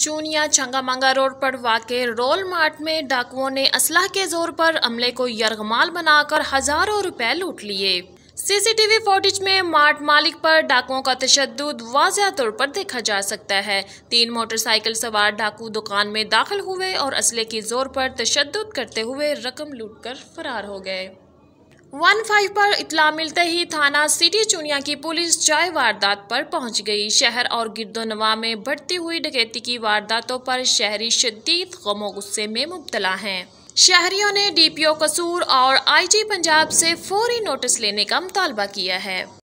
चूनिया चंगामांगा road पर वाके role mart में डाकुओं ने असलाह के जोर पर अमले को यरगमाल बनाकर हजारों रुपए लूट लिए सीसीटीवी फुटेज में मार्ट मालिक पर डाकुओं का तशद वाजह तौर पर देखा जा सकता है तीन मोटरसाइकिल सवार डाकू दुकान में दाखिल हुए और असले के जोर पर तशद करते हुए रकम लूट कर फरार हो गए वन फाइव पर इतला मिलते ही थाना सिटी चुनिया की पुलिस जय वारदात पर पहुंच गई शहर और गिरदोनवा में बढ़ती हुई डकैती की वारदातों पर शहरी शदीद गमो गुस्से में मुबतला हैं शहरियों ने डीपीओ कसूर और आईजी पंजाब से फौरी नोटिस लेने का मुतालबा किया है